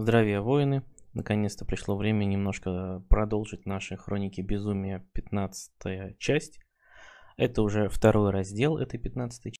Здравия, воины! Наконец-то пришло время немножко продолжить наши хроники безумия 15 часть. Это уже второй раздел этой 15 части.